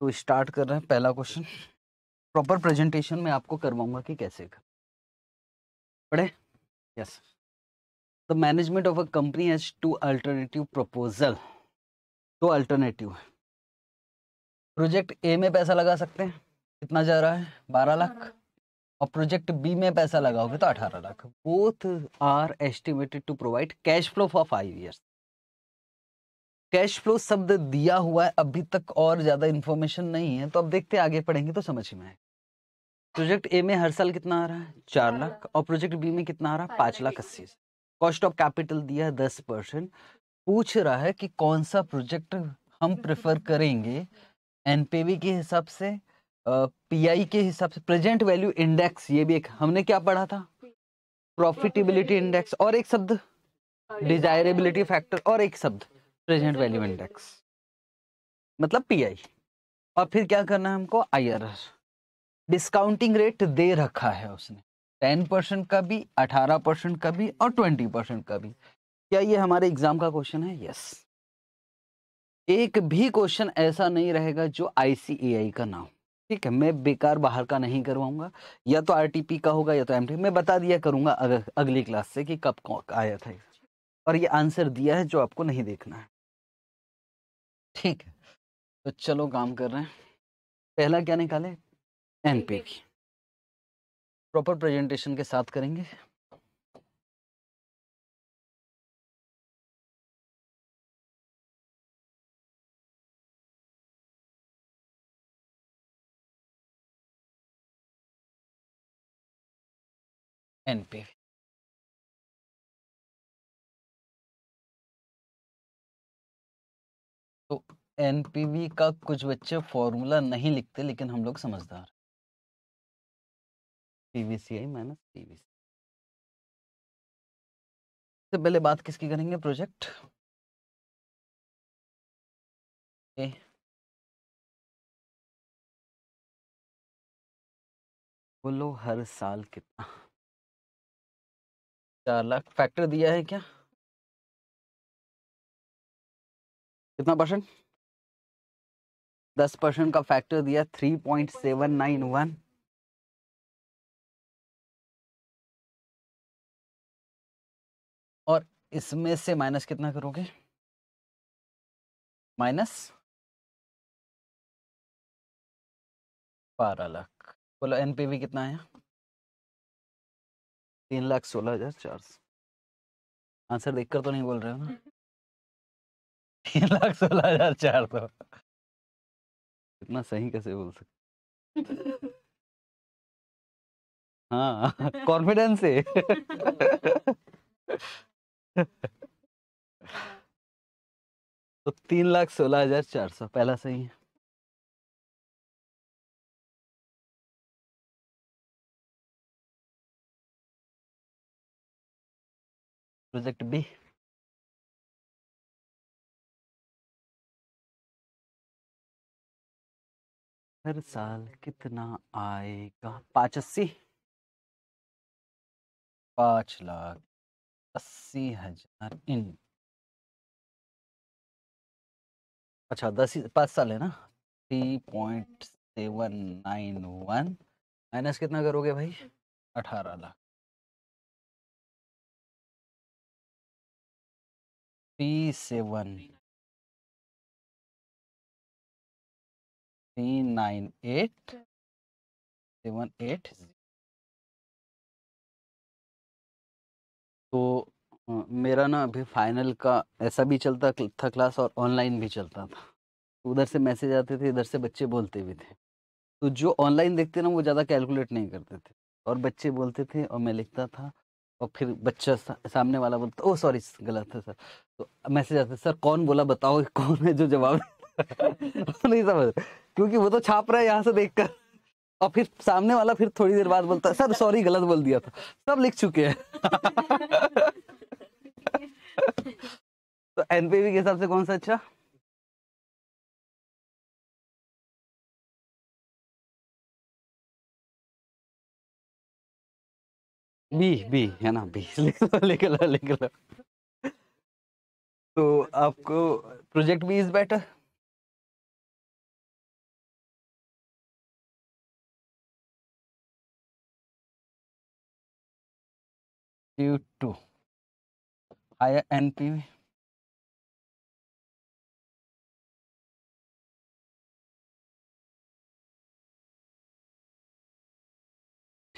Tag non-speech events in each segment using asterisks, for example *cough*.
तो स्टार्ट कर रहे हैं पहला क्वेश्चन प्रॉपर प्रेजेंटेशन में आपको करवाऊंगा कि कैसे कर पढ़े yes the management of a company has two alternative proposal दो अल्टरनेटिव है प्रोजेक्ट ए में पैसा लगा सकते हैं कितना जा रहा है बारह लाख और प्रोजेक्ट बी में पैसा लगाओगे तो अठारह lakh both are estimated to provide cash flow for five years cash flow शब्द दिया हुआ है अभी तक और ज्यादा इन्फॉर्मेशन नहीं है तो अब देखते आगे पढ़ेंगे तो समझ में आए प्रोजेक्ट ए में हर साल कितना आ रहा है चार लाख और प्रोजेक्ट बी में कितना आ रहा है पांच लाख अस्सी कॉस्ट ऑफ कैपिटल दिया है दस परसेंट पूछ रहा है कि कौन सा प्रोजेक्ट हम प्रेफर करेंगे एनपीवी के हिसाब से पीआई के हिसाब से प्रेजेंट वैल्यू इंडेक्स ये भी एक हमने क्या पढ़ा था प्रॉफिटेबिलिटी इंडेक्स और एक शब्द डिजायरेबिलिटी फैक्टर और एक शब्द प्रेजेंट वैल्यू इंडेक्स मतलब पीआई और फिर क्या करना है हमको आईआरआर डिस्काउंटिंग रेट दे रखा है उसने टेन परसेंट का भी अठारह परसेंट का भी और ट्वेंटी परसेंट का भी क्या ये हमारे एग्जाम का क्वेश्चन है यस एक भी क्वेश्चन ऐसा नहीं रहेगा जो आईसीएआई का ना हो ठीक है मैं बेकार बाहर का नहीं करवाऊंगा या तो आरटीपी का होगा या तो एमटी मैं बता दिया करूंगा अगली क्लास से कि कब आया था और ये आंसर दिया है जो आपको नहीं देखना है ठीक है तो चलो काम कर रहे हैं पहला क्या निकाले एन पी की प्रॉपर प्रेजेंटेशन के साथ करेंगे पी तो एनपीवी का कुछ बच्चे फॉर्मूला नहीं लिखते लेकिन हम लोग समझदार पीवीसीआई माइनस पीवीसी सबसे पहले बात किसकी करेंगे प्रोजेक्ट ए बोलो हर साल कितना चार लाख फैक्टर दिया है क्या कितना परसेंट दस परसेंट का फैक्टर दिया three point seven nine one और इसमें से माइनस कितना करोगे माइनस बारह लाख बोलो एनपीवी कितना आया तीन लाख सोलह हजार चार सौ आंसर देखकर तो नहीं बोल रहे हो ना तीन लाख सोलह हजार चार सौ इतना सही कैसे बोल सकते *laughs* हाँ कॉन्फिडेंस से तो तीन लाख सोलह हजार चार सौ पहला सही है प्रोजेक्ट बी हर साल कितना आएगा पाँच अस्सी पाँच लाख अस्सी हजार इन अच्छा दस पाँच साल है ना three point seven nine one minus कितना करोगे भाई अठारह lakh three seven three nine eight seven eight तो मेरा ना अभी फाइनल का ऐसा भी चलता था क्लास और ऑनलाइन भी चलता था तो उधर से मैसेज आते थे इधर से बच्चे बोलते भी थे तो जो ऑनलाइन देखते ना वो ज़्यादा कैलकुलेट नहीं करते थे और बच्चे बोलते थे और मैं लिखता था और फिर बच्चा सा, सामने वाला बोलता ओ सॉरी गलत है सर तो मैसेज आते सर कौन बोला बताओ कौन है जो जवाब *laughs* नहीं समझ क्योंकि वो तो छाप रहा है यहाँ से देखकर और फिर सामने वाला फिर थोड़ी देर बाद बोलता है सर सॉरी गलत बोल दिया था सब लिख चुके हैं तो एनपीवी के हिसाब से कौन सा अच्छा बी बी है ना बी लिख लो लिख लो लिख लो तो आपको project B is better due to higher NPV.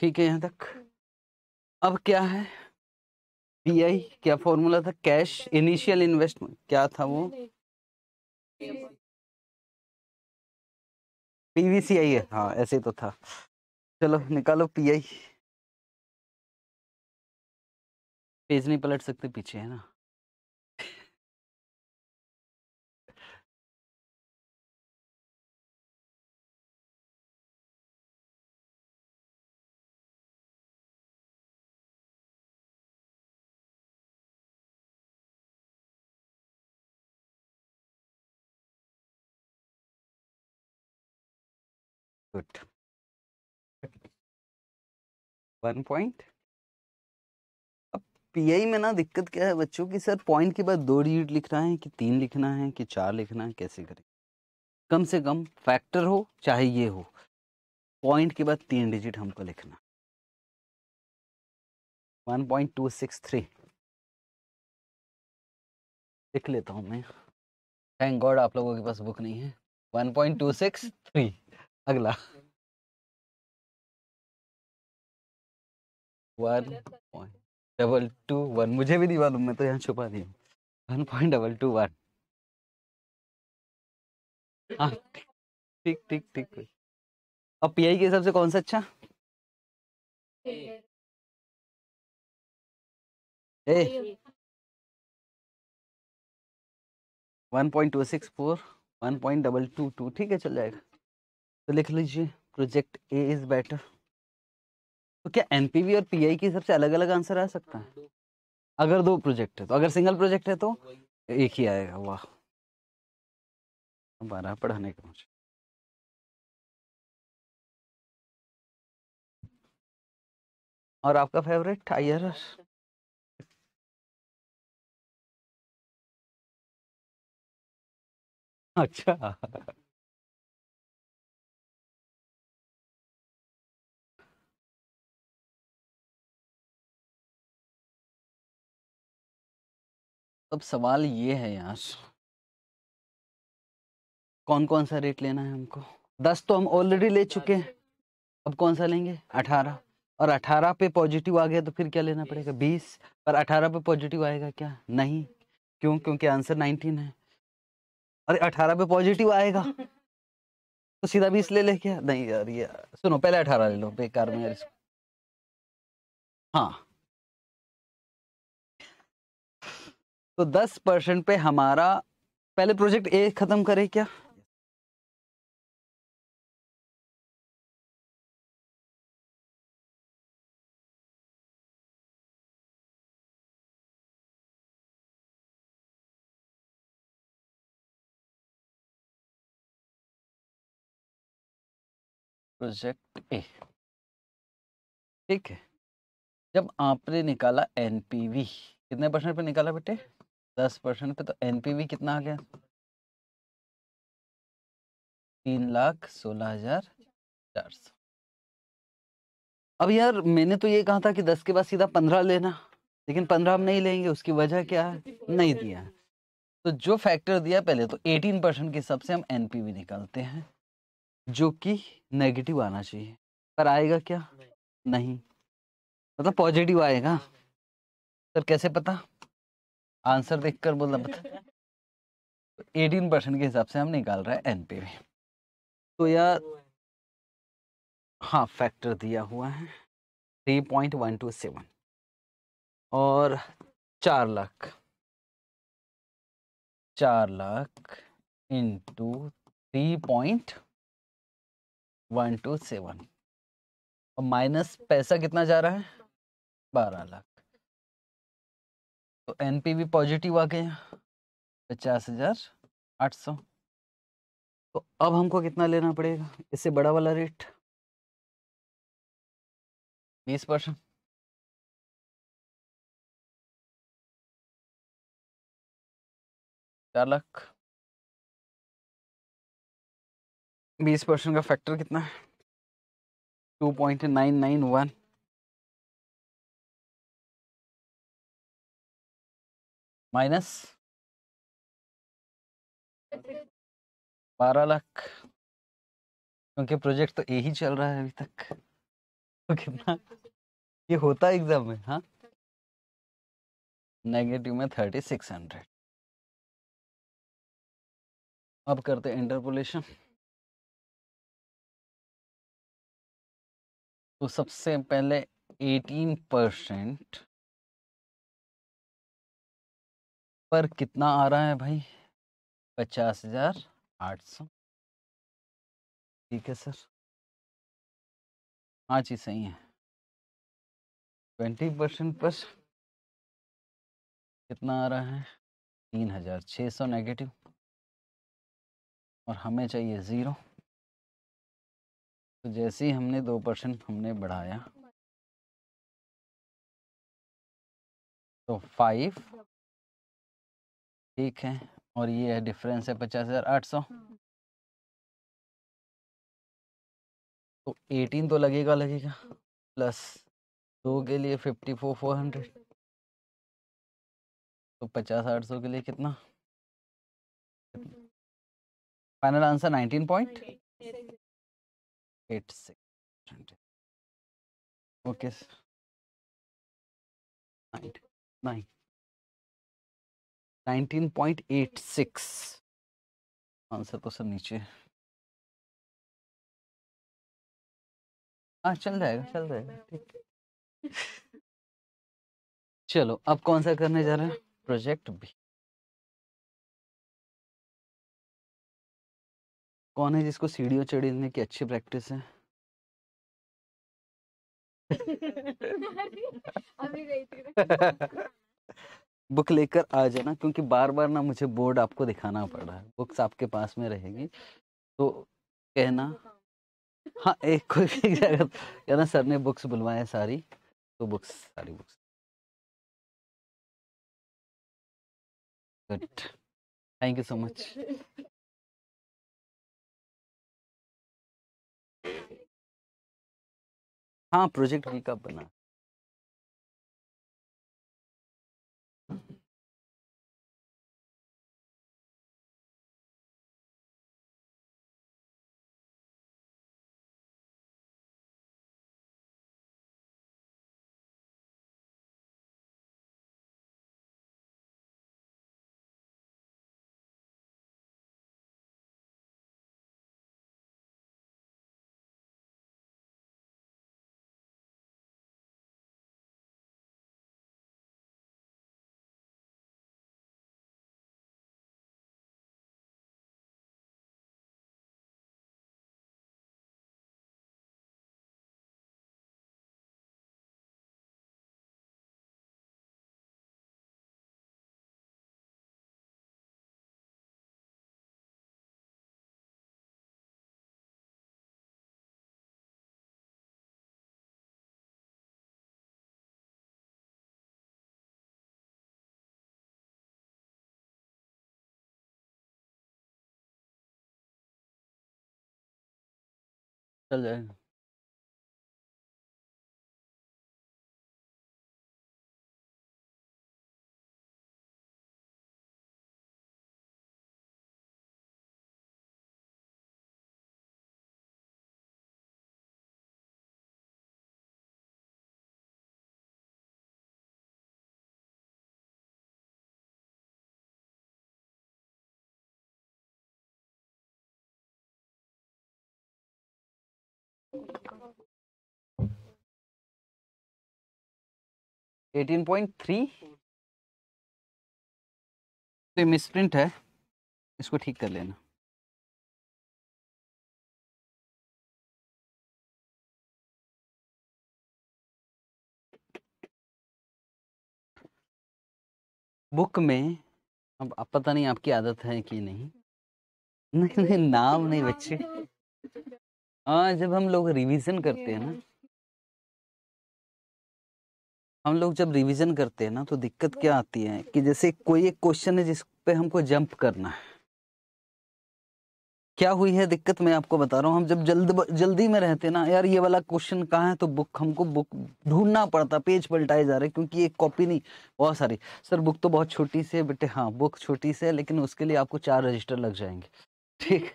ठीक है यहाँ तक अब क्या है पी आई क्या फॉर्मूला था कैश इनिशियल इन्वेस्टमेंट क्या था वो पीवीसीआई है हाँ ऐसे तो था चलो निकालो पी आई पेज नहीं पलट सकते पीछे है ना गुड वन पॉइंट पीआई में ना दिक्कत क्या है बच्चों की सर पॉइंट के बाद दो डिजिट लिखना है कि तीन लिखना है कि चार लिखना है कैसे करें कम से कम फैक्टर हो चाहे ये हो पॉइंट के बाद तीन डिजिट हमको लिखना one point two six three लिख लेता हूं मैं थैंक गॉड आप लोगों के पास बुक नहीं है one point two six three अगला वन डबल टू वन मुझे भी नहीं मालूम मैं तो यहाँ छुपा दिया one point double two one हाँ ठीक ठीक ठीक अब पी आई के हिसाब से कौन सा अच्छा A. One point two six four one point double two two ठीक है चल जाएगा तो लिख लीजिए प्रोजेक्ट ए इज बेटर तो क्या एनपीवी और पी की सबसे अलग अलग आंसर आ सकता है अगर दो प्रोजेक्ट है तो अगर सिंगल प्रोजेक्ट है तो एक ही आएगा वाह बारह पढ़ाने का मुझे और आपका फेवरेट आई आर अच्छा अब सवाल ये है यार कौन कौन सा रेट लेना है हमको दस तो हम ऑलरेडी ले चुके हैं अब कौन सा लेंगे अठारह और अठारह पे पॉजिटिव आ गया तो फिर क्या लेना पड़ेगा बीस पर अठारह पे पॉजिटिव आएगा क्या नहीं क्यों क्योंकि आंसर नाइनटीन है अरे अठारह पे पॉजिटिव आएगा तो सीधा बीस ले ले क्या नहीं यार ये सुनो पहले अठारह ले लो बेकार में यार हाँ तो दस परसेंट पे हमारा पहले प्रोजेक्ट ए खत्म करें क्या प्रोजेक्ट ए ठीक है जब आपने निकाला एनपीवी कितने परसेंट पे निकाला बेटे दस परसेंट पे तो एनपीवी कितना आ गया तीन लाख सोलह हजार चार सौ अब यार मैंने तो ये कहा था कि दस के बाद सीधा पंद्रह लेना लेकिन पंद्रह हम नहीं लेंगे उसकी वजह क्या है नहीं दिया तो जो फैक्टर दिया पहले तो एटीन परसेंट के हिसाब से हम एनपीवी निकालते हैं जो कि नेगेटिव आना चाहिए पर आएगा क्या नहीं मतलब पॉजिटिव आएगा सर कैसे पता आंसर देखकर बोला बता एटीन परसेंट के हिसाब से हम निकाल रहे हैं एनपीवी तो यार हाँ फैक्टर दिया हुआ है three point one two seven और चार लाख चार lakh into three point one two seven और माइनस पैसा कितना जा रहा है बारह लाख तो एनपीवी पॉजिटिव आ गया पचास हजार आठ सौ तो अब हमको कितना लेना पड़ेगा इससे बड़ा वाला रेट बीस परसेंट चार लाख बीस परसेंट का फैक्टर कितना है two point nine nine one minus बारह लाख क्योंकि प्रोजेक्ट तो यही चल रहा है अभी तक तो कितना ये होता है एग्जाम में हाँ नेगेटिव में थर्टी सिक्स हंड्रेड अब करते हैं इंटरपोलेशन तो सबसे पहले एटीन परसेंट पर कितना आ रहा है भाई पचास हजार आठ सौ ठीक है सर हाँ जी सही है ट्वेंटी परसेंट पर कितना आ रहा है तीन हजार छः सौ नेगेटिव और हमें चाहिए ज़ीरो तो जैसे ही हमने दो परसेंट हमने बढ़ाया तो फाइव ठीक है और ये है डिफरेंस है पचास हज़ार आठ सौ हम्म। तो एटीन तो लगेगा लगेगा प्लस हम्म। दो के लिए फिफ्टी फोर फोर हंड्रेड तो पचास आठ सौ के लिए कितना final answer nineteen point eight six okay nine nine 19.86 answer तो सब नीचे हाँ चल जाएगा चल जाएगा ठीक चलो अब कौन सा करने जा रहे हैं प्रोजेक्ट बी कौन है जिसको सीढ़ियों चढ़ने की अच्छी प्रैक्टिस है *laughs* अभी *laughs* बुक लेकर आ जाना क्योंकि बार बार ना मुझे बोर्ड आपको दिखाना पड़ रहा है बुक्स आपके पास में रहेगी तो कहना हाँ एक कोई कहना *laughs* सर ने बुक्स बुलवाए सारी तो बुक्स सारी books good thank you so much हाँ प्रोजेक्ट भी कब बना 是人 एटीन पॉइंट थ्री मिसप्रिंट तो है इसको ठीक कर लेना बुक में अब आप पता नहीं आपकी आदत है कि नहीं नहीं *laughs* नहीं नाम नहीं बच्चे हाँ जब हम लोग रिवीजन करते हैं ना हम लोग जब रिवीजन करते हैं ना तो दिक्कत क्या हम्म। आती है कि जैसे कोई एक क्वेश्चन है जिस पे हमको जंप करना है क्या हुई है दिक्कत मैं आपको बता रहा हूँ हम जब जल्द जल्दी में रहते ना यार ये वाला क्वेश्चन कहाँ है तो बुक हमको बुक ढूंढना पड़ता पेज पलटाए जा रहे क्योंकि एक कॉपी नहीं बहुत सारी सर बुक तो बहुत छोटी सी है बेटे हाँ बुक छोटी सी है लेकिन उसके लिए आपको चार रजिस्टर लग जाएंगे ठीक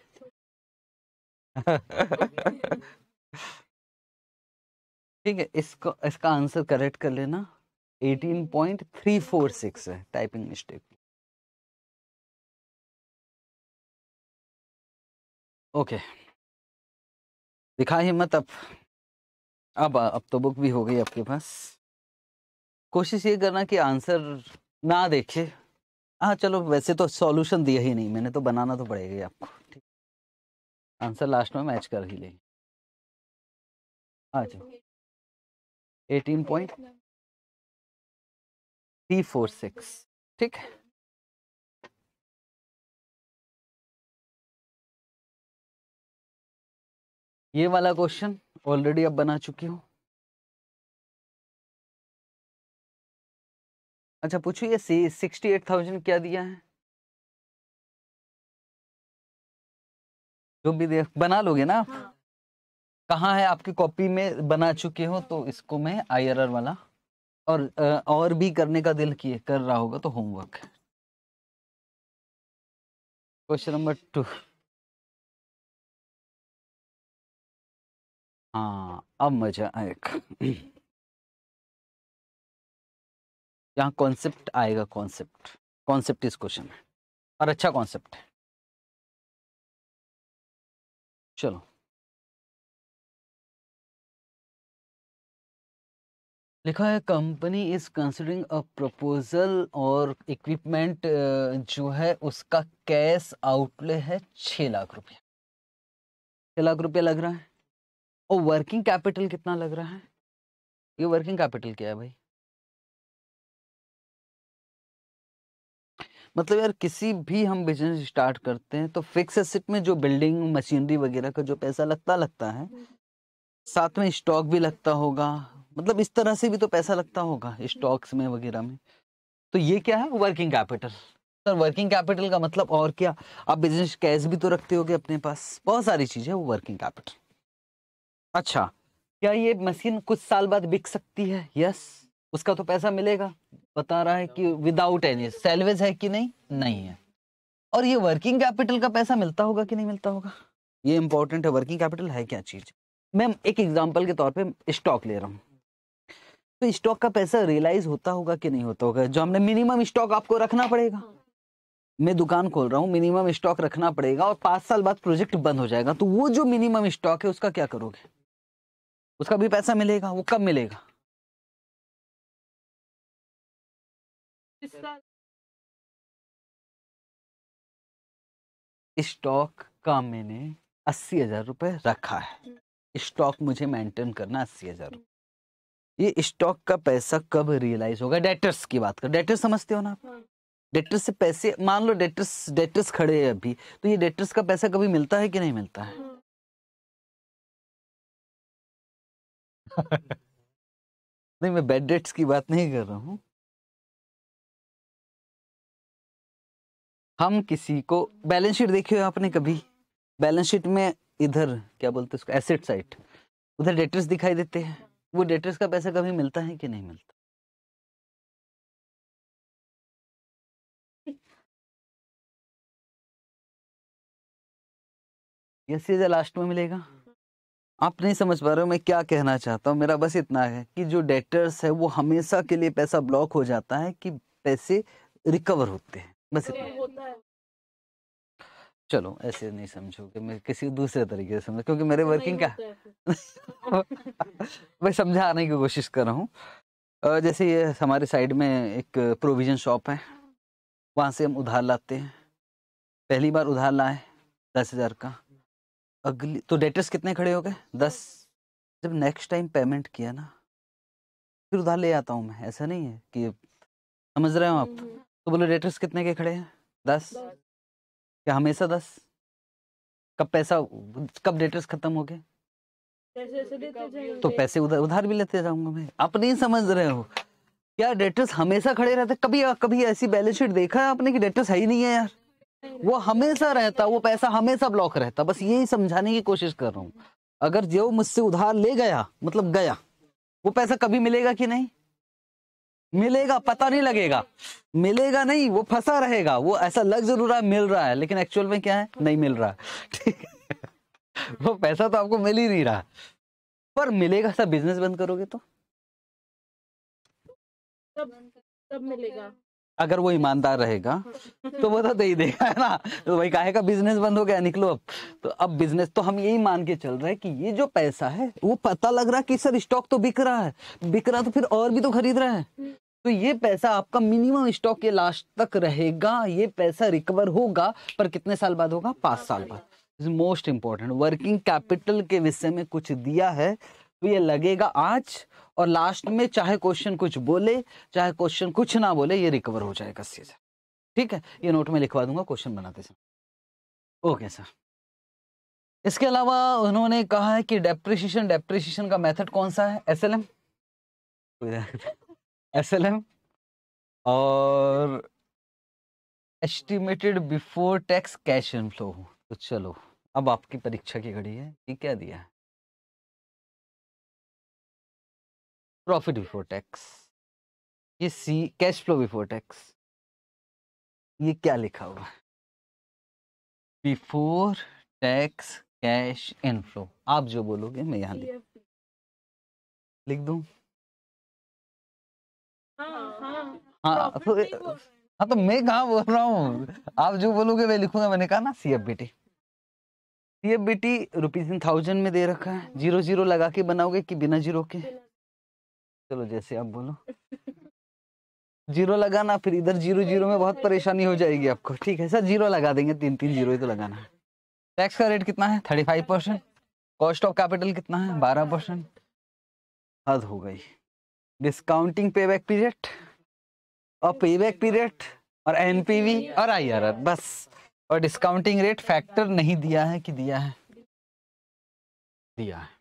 *laughs* *laughs* ठीक है इसको इसका आंसर करेक्ट कर लेना 18.346 है टाइपिंग मिस्टेक ओके दिखा हिम्मत अब अब अब तो बुक भी हो गई आपके पास कोशिश ये करना कि आंसर ना देखे हाँ चलो वैसे तो सॉल्यूशन दिया ही नहीं मैंने तो बनाना तो पड़ेगा ही आपको ठीक आंसर लास्ट में मैच कर ही लेंगे अच्छा eighteen point three four six ठीक है ये वाला क्वेश्चन ऑलरेडी अब बना चुकी हूं अच्छा पूछू ये सी सिक्सटी एट थाउजेंड क्या दिया है जो भी देख बना लोगे ना हाँ। कहाँ है आपकी कॉपी में बना चुके हो तो इसको मैं आई आर वाला और और भी करने का दिल किए कर रहा होगा तो होमवर्क क्वेश्चन नंबर टू हाँ अब मजा आएगा यहाँ कॉन्सेप्ट आएगा कॉन्सेप्ट कॉन्सेप्ट इस क्वेश्चन में और अच्छा कॉन्सेप्ट है चलो लिखा है company is considering a proposal और इक्विपमेंट जो है उसका कैश आउटले है छ लाख रुपया छ लाख रुपया लग रहा है और वर्किंग कैपिटल कितना लग रहा है ये वर्किंग कैपिटल क्या है भाई मतलब यार किसी भी हम बिजनेस स्टार्ट करते हैं तो फिक्स एसेट में जो बिल्डिंग मशीनरी वगैरह का जो पैसा लगता लगता है हम्म। साथ में स्टॉक भी लगता होगा मतलब इस तरह से भी तो पैसा लगता होगा स्टॉक्स में वगैरह में तो ये क्या है working capital sir working capital का मतलब और क्या आप बिजनेस कैश भी तो रखते होगे अपने पास बहुत सारी चीज़ें वो वर्किंग कैपिटल अच्छा क्या ये मशीन कुछ साल बाद बिक सकती है यस उसका तो पैसा मिलेगा बता रहा है कि विदाउट एनी सेलवेज है कि नहीं नहीं है और ये वर्किंग कैपिटल का पैसा मिलता होगा कि नहीं मिलता होगा ये इंपॉर्टेंट है वर्किंग कैपिटल है क्या चीज़ मैं एक एग्जाम्पल के तौर पर स्टॉक ले रहा हूँ तो स्टॉक का पैसा रियलाइज होता होगा कि नहीं होता होगा जो हमने मिनिमम स्टॉक आपको रखना पड़ेगा मैं दुकान खोल रहा हूँ मिनिमम स्टॉक रखना पड़ेगा और पांच साल बाद प्रोजेक्ट बंद हो जाएगा तो वो जो मिनिमम स्टॉक है उसका क्या करोगे उसका भी पैसा मिलेगा वो कब मिलेगा स्टॉक का मैंने अस्सी हजार रुपये रखा है स्टॉक मुझे मेंटेन करना अस्सी हजार रुपये ये स्टॉक का पैसा कब रियलाइज होगा डेटर्स की बात कर डेटर्स समझते हो ना आप हाँ। डेटर्स से पैसे मान लो डेटर्स डेटर्स खड़े हैं अभी तो ये डेटर्स का पैसा कभी मिलता है कि नहीं मिलता है हाँ। *laughs* नहीं मैं बैड डेट्स की बात नहीं कर रहा हूं हम किसी को बैलेंस शीट देखी हो आपने कभी बैलेंस शीट में इधर क्या बोलते हैं उसको एसेट साइड उधर डेटर्स दिखाई देते हैं वो डेटर्स का पैसा कभी मिलता है कि नहीं मिलता यस ये लास्ट में मिलेगा आप नहीं समझ पा रहे हो मैं क्या कहना चाहता हूँ मेरा बस इतना है कि जो डेटर्स है वो हमेशा के लिए पैसा ब्लॉक हो जाता है कि पैसे रिकवर होते हैं बस इतना चलो ऐसे नहीं समझोगे मैं किसी दूसरे तरीके से समझो क्योंकि मेरे वर्किंग का *laughs* मैं समझाने की कोशिश कर रहा हूँ जैसे ये हमारे साइड में एक प्रोविज़न शॉप है वहाँ से हम उधार लाते हैं पहली बार उधार लाए दस हज़ार का अगली तो डेटर्स कितने खड़े हो गए दस जब नेक्स्ट टाइम पेमेंट किया ना फिर उधार ले आता हूँ मैं ऐसा नहीं है कि समझ रहे हो आप हम्म। तो बोले डेटर्स कितने के खड़े हैं दस क्या हमेशा दस कब पैसा कब डेटर्स खत्म हो गए तो, तो पैसे उधार उधार भी लेते जाऊंगा मैं आप नहीं समझ रहे हो क्या डेटर्स हमेशा खड़े रहते कभी कभी ऐसी बैलेंस शीट देखा है आपने कि डेटर्स है ही नहीं है यार वो हमेशा रहता वो पैसा हमेशा ब्लॉक रहता बस यही समझाने की कोशिश कर रहा हूँ अगर जो मुझसे उधार ले गया मतलब गया वो पैसा कभी मिलेगा कि नहीं मिलेगा पता नहीं लगेगा मिलेगा नहीं वो फंसा रहेगा वो ऐसा लग जरूर रहा मिल रहा है लेकिन एक्चुअल में क्या है नहीं मिल रहा ठीक है वो पैसा तो आपको मिल ही नहीं रहा पर मिलेगा सब बिजनेस बंद करोगे तो तब तब मिलेगा अगर वो ईमानदार रहेगा तो वो तो दे ही देगा है ना तो भाई काहे का बिजनेस बंद हो गया निकलो अब तो अब बिजनेस तो हम यही मान के चल रहे हैं कि ये जो पैसा है वो पता लग रहा है कि सर स्टॉक तो बिक रहा है बिक रहा तो फिर और भी तो खरीद रहा है तो ये पैसा आपका मिनिमम स्टॉक ये लास्ट तक रहेगा ये पैसा रिकवर होगा पर कितने साल बाद होगा पांच साल बाद मोस्ट इंपॉर्टेंट वर्किंग कैपिटल के विषय में कुछ दिया है तो ये लगेगा आज और लास्ट में चाहे क्वेश्चन कुछ बोले चाहे क्वेश्चन कुछ ना बोले ये रिकवर हो जाएगा सीधा ठीक है ये नोट में लिखवा दूंगा क्वेश्चन बनाते सर ओके सर इसके अलावा उन्होंने कहा है कि डेप्रिशिएशन डेप्रिशिएशन का मेथड कौन सा है एसएलएम एस एल एम और estimated before tax cash inflow तो चलो अब आपकी परीक्षा की घड़ी है ये क्या दिया है प्रॉफिट बिफोर टैक्स ये C cash flow before tax ये क्या लिखा हुआ है बिफोर टैक्स कैश इनफ्लो आप जो बोलोगे मैं यहाँ लिख लिख दूँ हाँ, हाँ, हाँ।, हाँ तो, तो हाँ तो मैं कहा बोल रहा हूँ आप जो बोलोगे मैं लिखूंगा मैंने कहा ना C F BT C F BT rupees in thousand में दे रखा है जीरो जीरो लगा के बनाओगे कि बिना जीरो के चलो जैसे आप बोलो *laughs* जीरो लगाना फिर इधर जीरो जीरो में बहुत परेशानी हो जाएगी आपको ठीक है सर जीरो लगा देंगे तीन तीन जीरो ही तो लगाना है टैक्स का रेट कितना है thirty five percent cost of capital कितना है बारह परसेंट हद हो गई डिस्काउंटिंग पे बैक पीरियड और पे बैक पीरियड और एनपीवी और आर बस और डिस्काउंटिंग रेट फैक्टर नहीं दिया है कि दिया है दिया है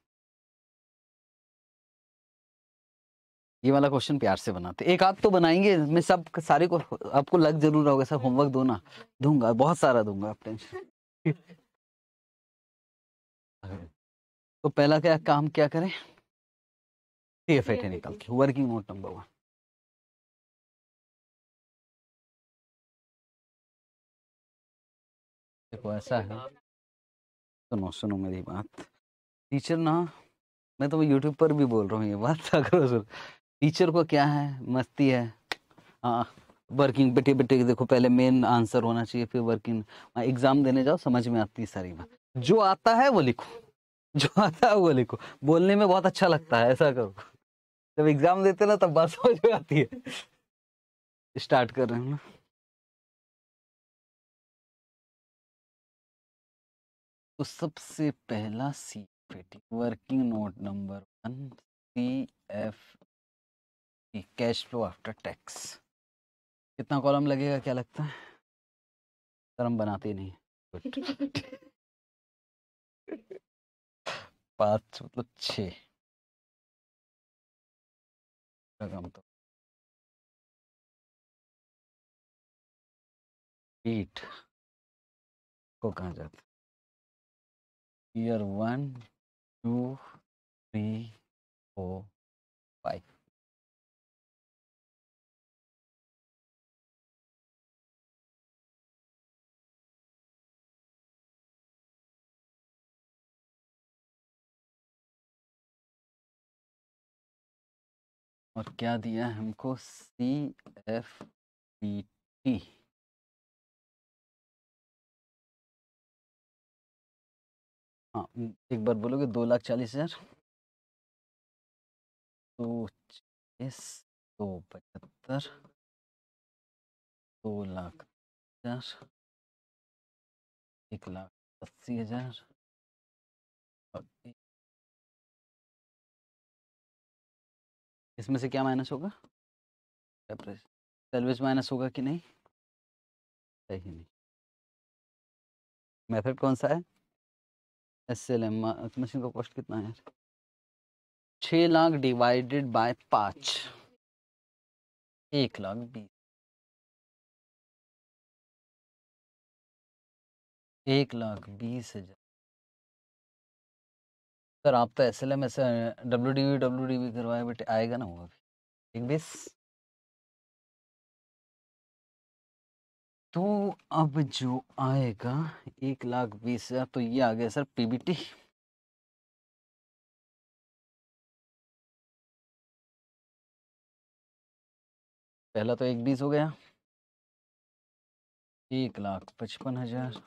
ये वाला क्वेश्चन प्यार से बनाते एक आप तो बनाएंगे मैं सब सारे को आपको लग जरूर होगा सर होमवर्क दो ना दूंगा बहुत सारा दूंगा आप टेंशन *laughs* तो पहला क्या काम क्या करें टी एफ एट निकलती है वर्किंग नोट नंबर वन देखो ऐसा है सुनो सुनो मेरी बात टीचर ना मैं तो यूट्यूब पर भी बोल रहा हूँ ये बात करो सर टीचर को क्या है मस्ती है हाँ वर्किंग बेटे बेटे देखो पहले मेन आंसर होना चाहिए फिर वर्किंग एग्जाम हाँ, देने जाओ समझ में आती है सारी बात जो आता है वो लिखो जो आता है वो लिखो बोलने में बहुत अच्छा लगता है ऐसा करो जब एग्जाम देते ना तब बात समझ में आती है स्टार्ट कर रहे हैं ना तो सबसे पहला secret working note number one C F cash flow after tax कितना कॉलम लगेगा क्या लगता है सर हम बनाते नहीं *laughs* पांच मतलब छः का काम करो ईट को कहा जाता ईयर वन टू और क्या दिया है हमको सी एफ पी टी हाँ एक बार बोलोगे दो लाख चालीस हजार दो चालीस दो पचहत्तर दो लाख हजार एक लाख अस्सी हजार और एक इसमें से क्या माइनस होगा सेपरेशन सेल्वेज माइनस होगा कि नहीं सही नहीं मेथड कौन सा है एस एल एम मशीन का कॉस्ट कितना है यार छः लाख डिवाइडेड बाय पाँच एक लाख बीस एक लाख बीस हजार सर आप तो S L M S W D V W D V करवाए बेटे आएगा ना वो अभी एक बीस तो अब जो आएगा एक लाख बीस हजार तो ये आ गया सर पीबीटी पहला तो एक बीस हो गया एक लाख पचपन हजार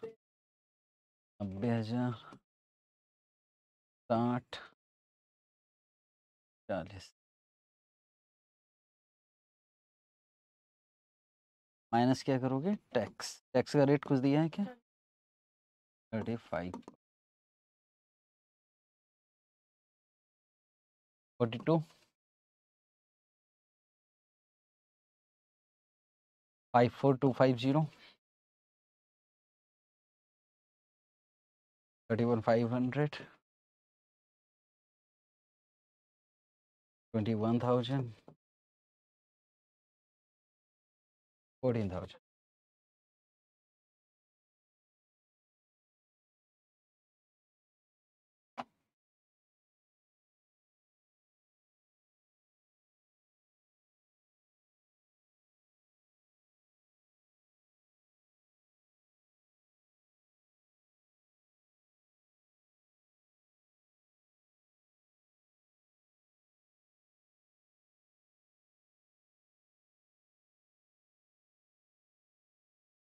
नब्बे हजार साठ चालीस माइनस क्या करोगे टैक्स टैक्स का रेट कुछ दिया है क्या हाँ। Thirty five forty two five four two five zero thirty one five hundred 21,000, 14,000.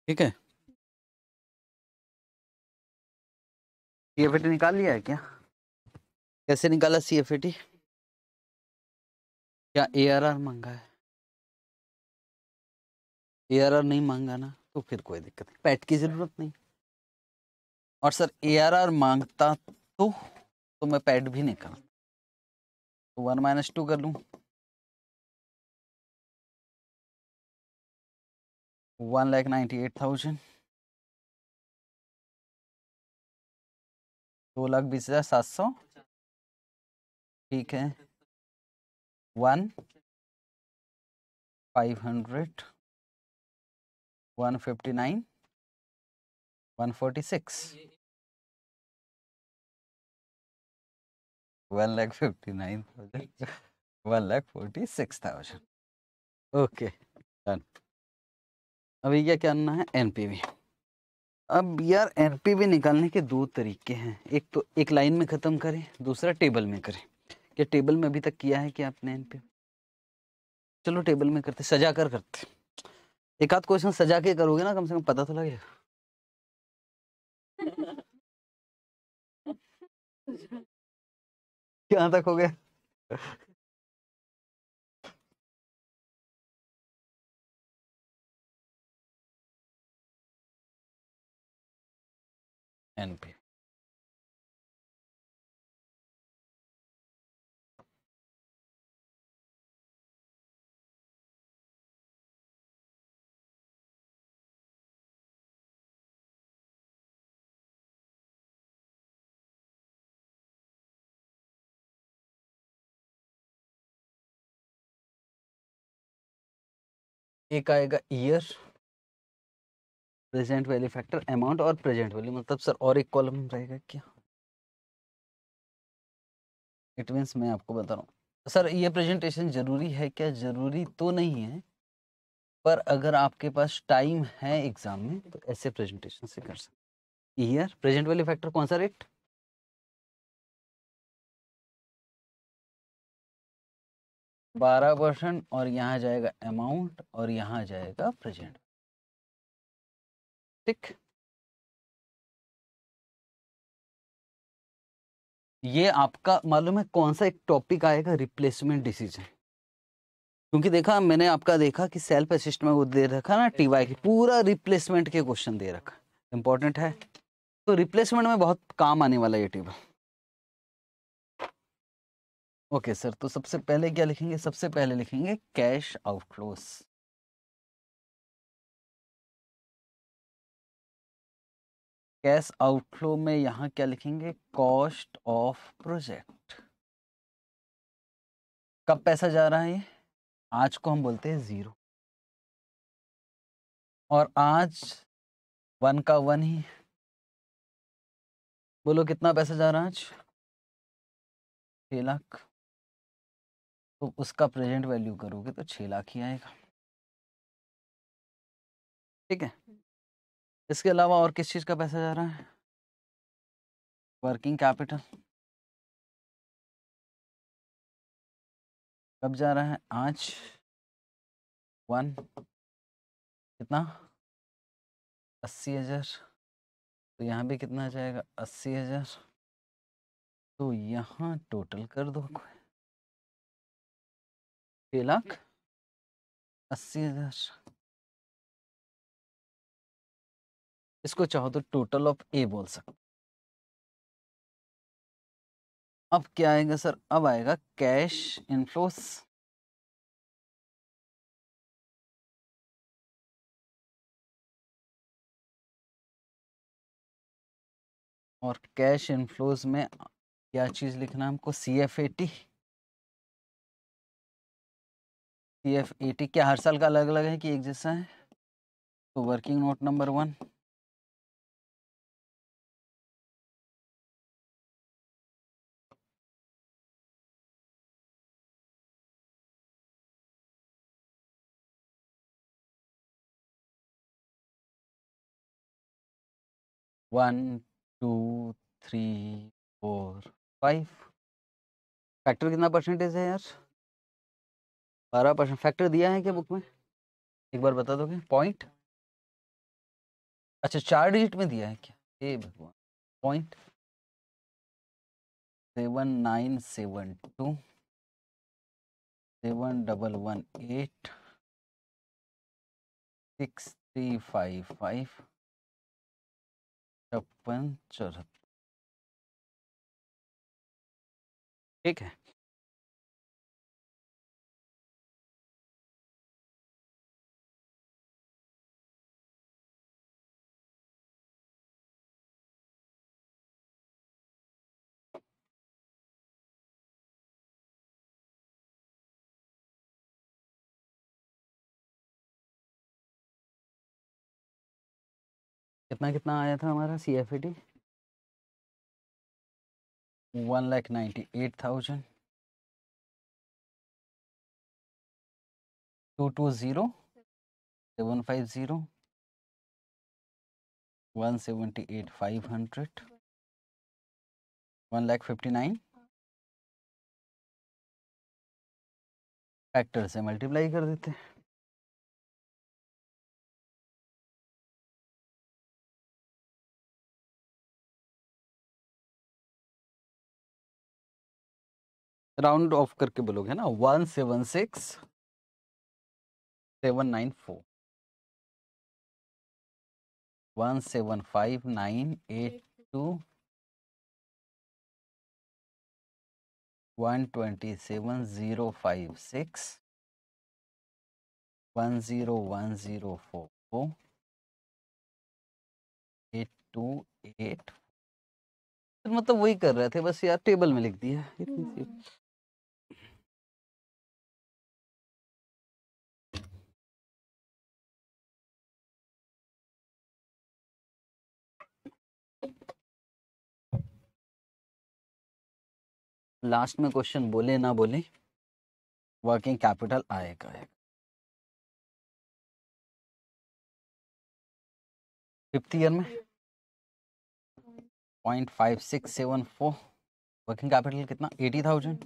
ठीक है सी निकाल लिया है क्या कैसे निकाला सी एफ क्या ए आर आर मांगा है ए आर आर नहीं मांगा ना तो फिर कोई दिक्कत नहीं पैट की ज़रूरत नहीं और सर ए आर आर मांगता तो तो मैं पैट भी निकालता तो वन माइनस टू कर लूँ one lakh ninety eight thousand दो लाख बीस हज़ार सात सौ ठीक है one five hundred one fifty nine one forty six one lakh fifty nine thousand one lakh forty six thousand okay done अभी क्या क्या है एनपीवी अब यार एनपीवी निकालने के दो तरीके हैं एक तो एक लाइन में ख़त्म करें दूसरा टेबल में करें क्या टेबल में अभी तक किया है कि आपने एनपीवी चलो टेबल में करते सजा कर करते एक आध क्वेश्चन सजा के करोगे ना कम से कम पता तो लगेगा *laughs* क्या तक हो गया एन पे एक आएगा year present value factor amount और प्रेजेंट वैल्यू मतलब सर और एक कॉलम रहेगा क्या इट मीन्स मैं आपको बता रहा हूँ सर ये प्रेजेंटेशन ज़रूरी है क्या ज़रूरी तो नहीं है पर अगर आपके पास टाइम है एग्ज़ाम में तो ऐसे प्रेजेंटेशन से कर सकते ईयर प्रेजेंट वैल्यू फैक्टर कौन सा रेट बारह परसेंट और यहाँ जाएगा अमाउंट और यहाँ जाएगा प्रेजेंट स्टिक ये आपका मालूम है कौन सा एक टॉपिक आएगा रिप्लेसमेंट डिसीजन क्योंकि देखा मैंने आपका देखा कि सेल्फ असिस्ट में वो दे रखा ना टीवाई की पूरा रिप्लेसमेंट के क्वेश्चन दे रखा इंपॉर्टेंट है तो रिप्लेसमेंट में बहुत काम आने वाला ये टेबल ओके सर तो सबसे पहले क्या लिखेंगे सबसे पहले लिखेंगे कैश आउटफ्लोस कैश आउटफ्लो में यहाँ क्या लिखेंगे कॉस्ट ऑफ प्रोजेक्ट कब पैसा जा रहा है ये आज को हम बोलते हैं ज़ीरो और आज वन का वन ही बोलो कितना पैसा जा रहा है आज छः लाख तो उसका प्रेजेंट वैल्यू करोगे तो छः लाख ही आएगा ठीक है इसके अलावा और किस चीज़ का पैसा जा रहा है वर्किंग कैपिटल कब जा रहा है आज वन कितना अस्सी हज़ार तो यहाँ भी कितना आ जाएगा अस्सी हज़ार तो यहाँ टोटल कर दो छः लाख अस्सी हज़ार इसको चाहो तो टोटल ऑफ ए बोल सकते अब क्या आएगा सर अब आएगा कैश इनफ्लोस और कैश इनफ्लोस में क्या चीज लिखना हमको C F A T C F A T क्या हर साल का अलग अलग है कि एक जैसा है तो working note number one one two three four five factor कितना परसेंटेज है यार बारह परसेंट फैक्टर दिया है क्या बुक में एक बार बता दोगे पॉइंट अच्छा चार डिजिट में दिया है क्या ए भगवान point seven nine seven two seven double one eight six three five five छप्पन चौहत्तर ठीक है कितना कितना आया था हमारा C F E T one lakh ninety eight thousand two two zero seven five zero one seventy eight five hundred one lakh fifty nine factor से मल्टीप्लाई कर देते हैं राउंड ऑफ करके बोलोगे ना one seven six seven nine four one seven five nine eight two one twenty seven zero five six one zero one zero four four eight two eight मतलब वही कर रहे थे बस यार टेबल में लिख दिया लास्ट में क्वेश्चन बोले ना बोले वर्किंग कैपिटल आएगा फिफ्थ ईयर में point five six seven four working capital कितना eighty thousand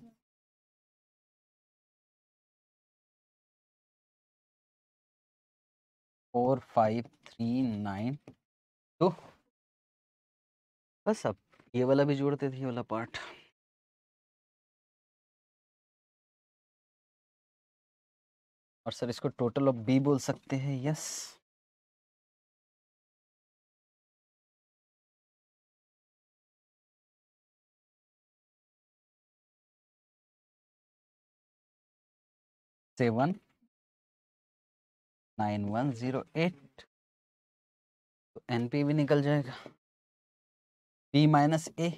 four five three nine two बस अब ये वाला भी जोड़ते थे ये वाला पार्ट और सर इसको टोटल ऑफ बी बोल सकते हैं yes seven nine one zero eight तो एन पी भी निकल जाएगा B minus A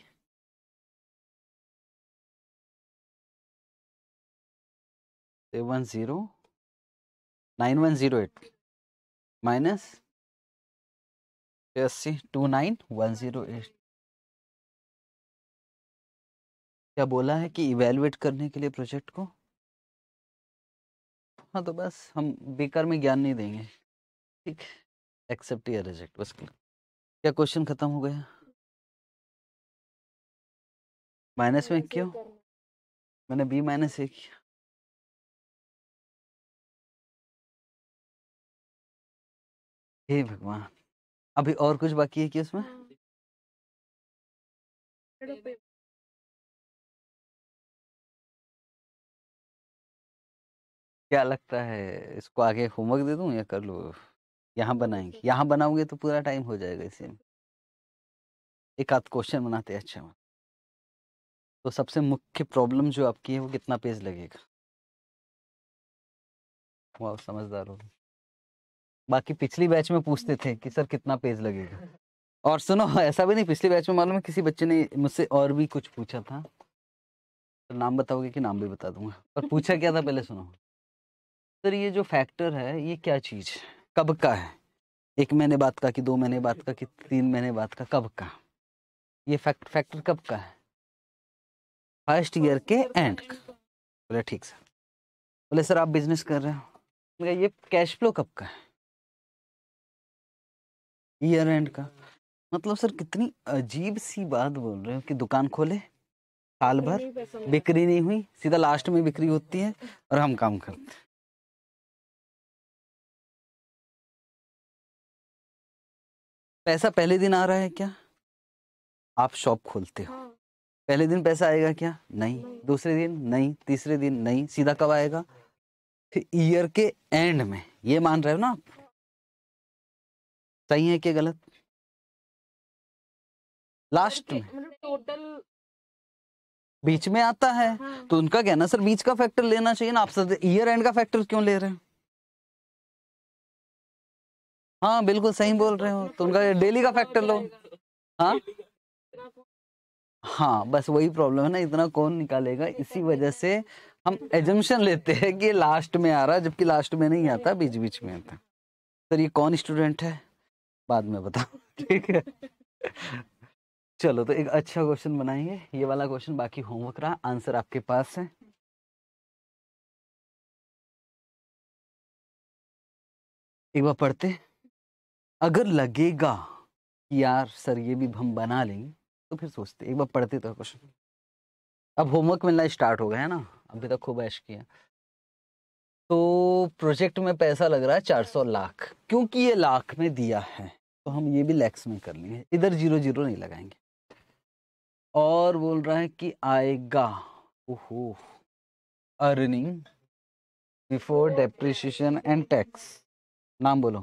seven zero eight minus अस्सी two nine one zero eight क्या बोला है कि इवेलुएट करने के लिए प्रोजेक्ट को हाँ तो बस हम बेकार में ज्ञान नहीं देंगे ठीक एक्सेप्ट या रिजेक्ट बस क्या क्वेश्चन खत्म हो गया माइनस में क्यों मैंने बी माइनस ए किया हे भगवान अभी और कुछ बाकी है कि उसमें हाँ। क्या लगता है इसको आगे होमवर्क दे दूं या कर लो यहाँ बनाएंगे यहाँ बनाओगे तो पूरा टाइम हो जाएगा इसी में एक आध क्वेश्चन बनाते हैं अच्छा तो सबसे मुख्य प्रॉब्लम जो आपकी है वो कितना पेज लगेगा वाह समझदार होगा बाकी पिछली बैच में पूछते थे कि सर कितना पेज लगेगा और सुनो ऐसा भी नहीं पिछली बैच में मालूम है किसी बच्चे ने मुझसे और भी कुछ पूछा था तो नाम बताओगे कि नाम भी बता दूंगा पर पूछा क्या था पहले सुनो सर ये जो फैक्टर है ये क्या चीज़ कब का है एक महीने बाद का कि दो महीने बाद का कि तीन महीने बाद का कब का ये फैक्ट फैक्टर कब का है फर्स्ट ईयर के एंड का बोले ठीक सर बोले सर आप बिजनेस कर रहे हो ये कैश फ्लो कब का है ईयर एंड का मतलब सर कितनी अजीब सी बात बोल रहे हो कि दुकान खोले साल भर बिक्री नहीं हुई सीधा लास्ट में बिक्री होती है और हम काम करते हैं पैसा पहले दिन आ रहा है क्या आप शॉप खोलते हो हाँ। पहले दिन पैसा आएगा क्या नहीं दूसरे दिन नहीं तीसरे दिन नहीं सीधा कब आएगा फिर ईयर के एंड में ये मान रहे हो ना आप सही है क्या गलत मतलब लास्ट में मतलब टोटल बीच में आता है हाँ। तो उनका कहना सर बीच का फैक्टर लेना चाहिए ना आप सर ईयर एंड का फैक्टर क्यों ले रहे हैं हाँ बिल्कुल सही अच्छा, बोल तो रहे हो तो उनका डेली का फैक्टर लो हाँ हाँ बस वही प्रॉब्लम है ना इतना कौन निकालेगा *laughs* इसी वजह से हम एजम्पन *laughs* हाँ। लेते हैं कि लास्ट में आ रहा जबकि लास्ट में नहीं आता बीच बीच में आता सर ये कौन स्टूडेंट है बाद में बताओ *laughs* ठीक है चलो तो एक अच्छा क्वेश्चन बनाएंगे ये वाला क्वेश्चन बाकी होमवर्क रहा आंसर आपके पास है एक बार पढ़ते अगर लगेगा कि यार सर ये भी हम बना लेंगे तो फिर सोचते एक बार पढ़ते तो क्वेश्चन अब होमवर्क मिलना स्टार्ट हो गया है ना अभी तक तो खूब ऐश किया तो प्रोजेक्ट में पैसा लग रहा है चार सौ लाख क्योंकि ये लाख में दिया है तो हम ये भी लैक्स में कर लेंगे इधर जीरो जीरो नहीं लगाएंगे और बोल रहा है कि आएगा ओहो earning before depreciation and tax नाम बोलो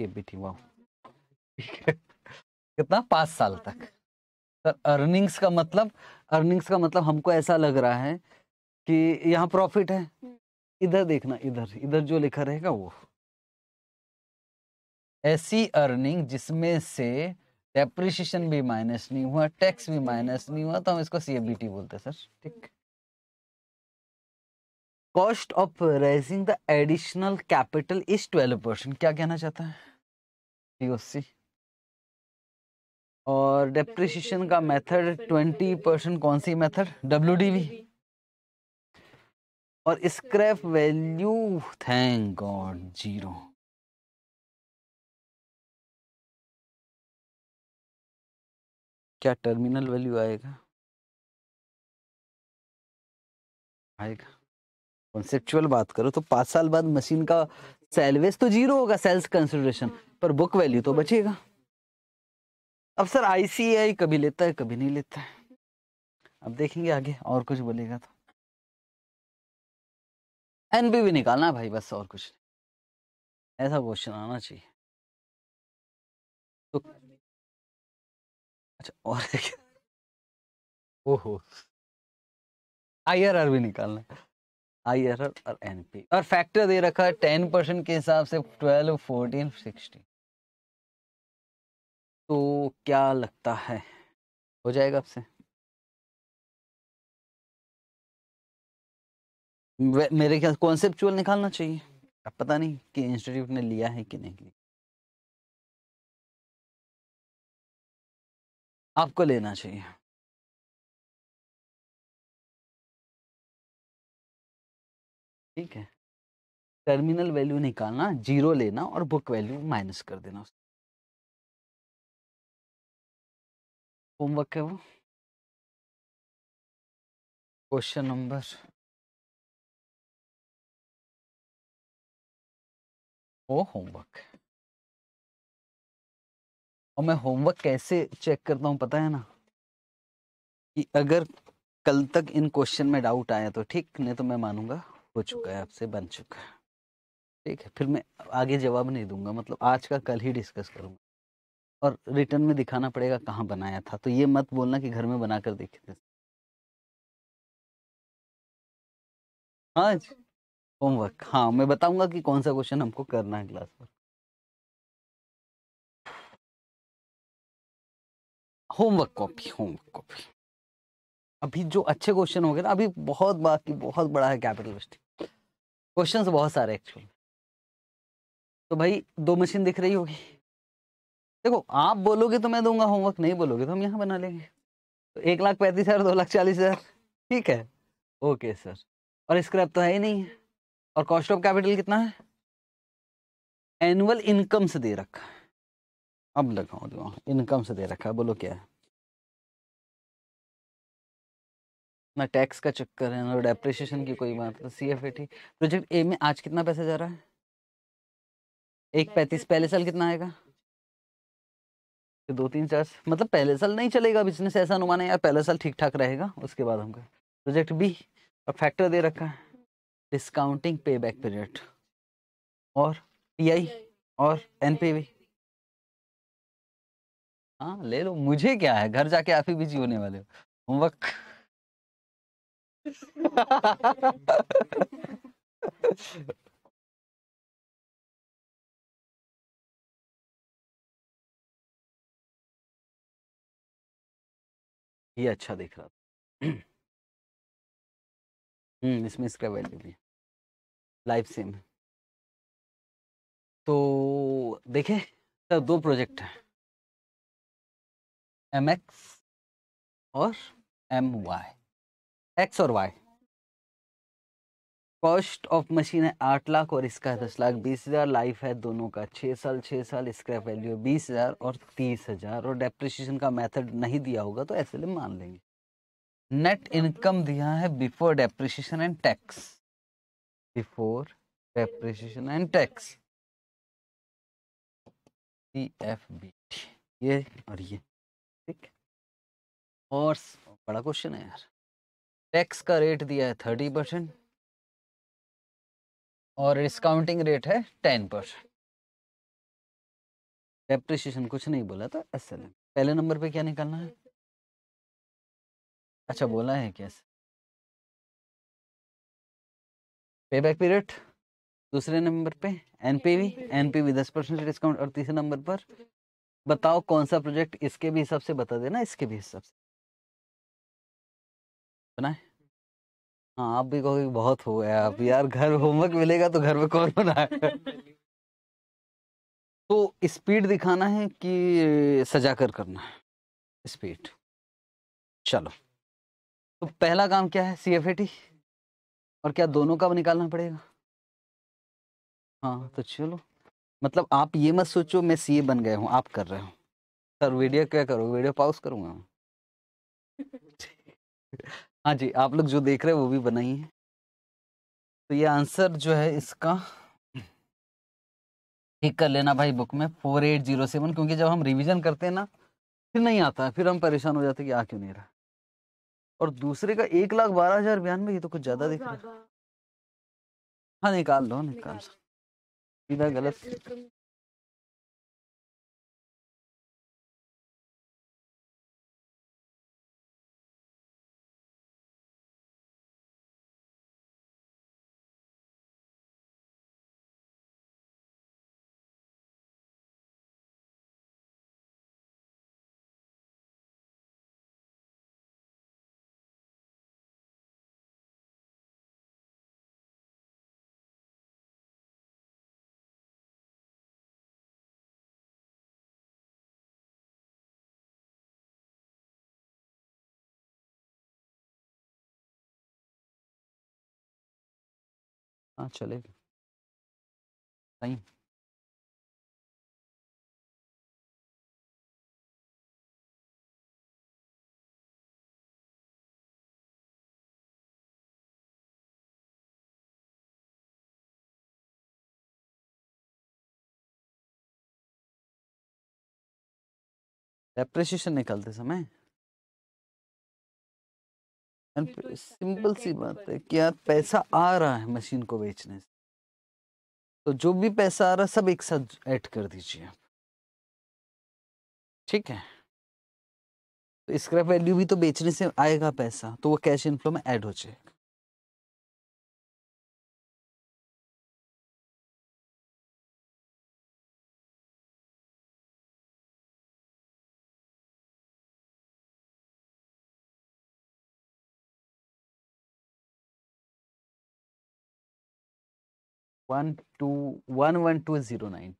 ये बेटी वाह *laughs* कितना पाँच साल तक सर अर्निंग्स का मतलब अर्निंग्स का मतलब हमको ऐसा लग रहा है कि यहाँ प्रॉफिट है हम्म। इधर देखना इधर इधर जो लिखा रहेगा वो ऐसी अर्निंग जिसमें से डेप्रिशिएशन भी माइनस नहीं हुआ टैक्स भी माइनस नहीं हुआ तो हम इसको सीएबीटी बोलते हैं सर ठीक cost of raising the additional capital is twelve percent क्या कहना चाहता है टीओसी और डेप्रिसिएशन का मेथड 20 परसेंट कौन सी मेथड डब्ल्यू और scrap value thank god zero क्या टर्मिनल वैल्यू आएगा आएगा कॉन्सेप्चुअल बात करो तो पांच साल बाद मशीन का सेलवेज तो जीरो होगा सेल्स कंसिडरेशन पर बुक वैल्यू तो बचेगा अब सर आईसीआई कभी लेता है कभी नहीं लेता है अब देखेंगे आगे और कुछ बोलेगा तो भी निकालना है भाई बस और कुछ ऐसा क्वेश्चन आना चाहिए तो अच्छा और ओहो आई आर आर भी निकालना है आई आर आर और एनपी और फैक्टर दे रखा है टेन परसेंट के हिसाब से ट्वेल्व फोर्टीन सिक्सटीन तो क्या लगता है हो जाएगा आपसे मेरे ख्याल कॉन्सेप्चुअल निकालना चाहिए अब पता नहीं कि इंस्टीट्यूट ने लिया है कि नहीं आपको लेना चाहिए ठीक है टर्मिनल वैल्यू निकालना जीरो लेना और बुक वैल्यू माइनस कर देना होमवर्क है वो क्वेश्चन नंबर वो होमवर्क और मैं होमवर्क कैसे चेक करता हूँ पता है ना कि अगर कल तक इन क्वेश्चन में डाउट आया तो ठीक नहीं तो मैं मानूंगा हो चुका है हम्म। आपसे बन चुका है ठीक है फिर मैं आगे जवाब नहीं दूंगा मतलब आज का कल ही डिस्कस करूंगा और रिटर्न में दिखाना पड़ेगा कहाँ बनाया था तो ये मत बोलना कि घर में बना कर देखे थे जी होमवर्क हाँ मैं बताऊंगा कि कौन सा क्वेश्चन हमको करना है क्लास पर होमवर्क कॉपी होमवर्क कॉपी अभी जो अच्छे क्वेश्चन हो गए ना अभी बहुत बाकी बहुत बड़ा है कैपिटल क्वेश्चन बहुत सारे एक्चुअली तो भाई दो मशीन दिख रही होगी देखो आप बोलोगे तो मैं दूंगा होमवर्क नहीं बोलोगे तो हम यहाँ बना लेंगे तो एक लाख पैंतीस हज़ार दो लाख चालीस हज़ार ठीक है ओके सर और स्क्रैप तो है ही नहीं है और कॉस्ट ऑफ कैपिटल कितना है एनुअल इनकम से दे रखा अब लगाओ लगाओ इनकम से दे रखा बोलो क्या है ना टैक्स का चक्कर है ना डेप्रिशिएशन की कोई बात C F A T project A में आज कितना पैसा जा रहा है एक पैंतीस पहले साल कितना आएगा कि दो तीन चार मतलब पहले साल नहीं चलेगा बिजनेस ऐसा अनुमान है यार पहले साल ठीक ठाक रहेगा उसके बाद हमको प्रोजेक्ट बी और फैक्टर दे रखा है डिस्काउंटिंग पे बैक पीरियड और पीआई e और एन पी वी हाँ ले लो मुझे क्या है घर जाके आप ही बिजी होने वाले हो होमवर्क *laughs* *laughs* ये अच्छा दिख रहा था हम्म इसमें इसका वैल्यू भी लाइव सिम तो देखे तो दो प्रोजेक्ट हैं एम एक्स और एम वाई एक्स और वाई कॉस्ट ऑफ मशीन है आठ लाख और इसका दस लाख बीस हज़ार लाइफ है दोनों का छः साल छः साल इसका वैल्यू है बीस हज़ार और तीस हज़ार और डेप्रिसिएशन का मेथड नहीं दिया होगा तो ऐसे लिए मान लेंगे नेट इनकम दिया है before depreciation and tax before depreciation and tax C F B ये और ये ठीक और बड़ा क्वेश्चन है यार टैक्स का रेट दिया है थर्टी परसेंट और डिस्काउंटिंग रेट है टेन परसेंट डेप्रिसिएशन कुछ नहीं बोला था असल पहले नंबर पे क्या निकालना है अच्छा बोला है कैसे पे बैक पीरियड दूसरे नंबर पे एनपीवी एनपीवी दस परसेंट डिस्काउंट और तीसरे नंबर पर बताओ कौन सा प्रोजेक्ट इसके भी हिसाब से बता देना इसके भी हिसाब से बनाए हाँ आप भी कहोगे बहुत हो गया आप यार घर होमवर्क मिलेगा तो घर में कौन बनाए *laughs* तो स्पीड दिखाना है कि सजा कर करना है स्पीड चलो तो पहला काम क्या है सी एफ ए टी और क्या दोनों का निकालना पड़ेगा हाँ तो चलो मतलब आप ये मत सोचो मैं सी ए बन गए हूँ आप कर रहे हो सर वीडियो क्या करो वीडियो पाउस करूँगा *laughs* हाँ जी आप लोग जो देख रहे हैं वो भी बनाई है तो ये आंसर जो है इसका ठीक कर लेना भाई बुक में फोर एट जीरो सेवन क्योंकि जब हम रिवीजन करते हैं ना फिर नहीं आता फिर हम परेशान हो जाते कि आ क्यों नहीं रहा और दूसरे का एक लाख बारह हजार बयानवे ये तो कुछ ज्यादा दिख रहा है हाँ निकाल लो निकाल सीधा गलत हाँ चलेगा सही डेप्रिसिएशन निकलते समय तो सिंपल सी बात है कि यार पैसा आ रहा है मशीन को बेचने से तो जो भी पैसा आ रहा है सब एक साथ ऐड कर दीजिए आप ठीक है तो स्क्रैप वैल्यू भी तो बेचने से आएगा पैसा तो वो कैश इनफ्लो में ऐड हो जाए one two one one two zero nine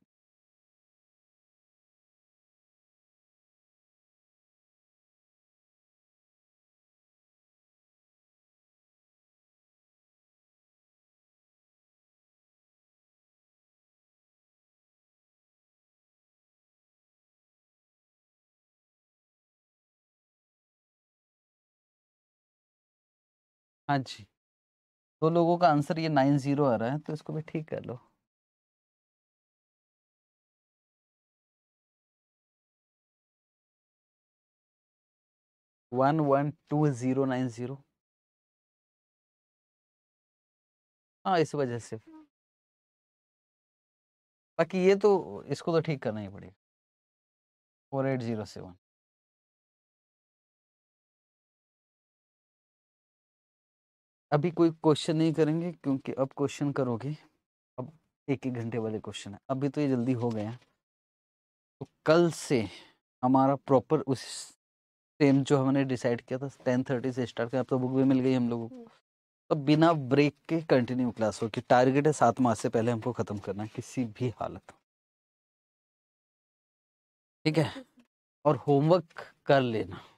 हाँ जी दो लोगों का आंसर ये नाइन जीरो आ रहा है तो इसको भी ठीक कर लो one one two zero nine zero हाँ इस वजह से बाकी ये तो इसको तो ठीक करना ही पड़ेगा फोर एट जीरो सेवन अभी कोई क्वेश्चन नहीं करेंगे क्योंकि अब क्वेश्चन करोगे अब एक एक घंटे वाले क्वेश्चन है अभी तो ये जल्दी हो गया तो कल से हमारा प्रॉपर उस टेम जो हमने डिसाइड किया था टेन थर्टी से स्टार्ट किया तो बुक भी मिल गई हम लोगों को तो बिना ब्रेक के कंटिन्यू क्लास हो कि टारगेट है सात माह से पहले हमको ख़त्म करना किसी भी हालत ठीक है और होमवर्क कर लेना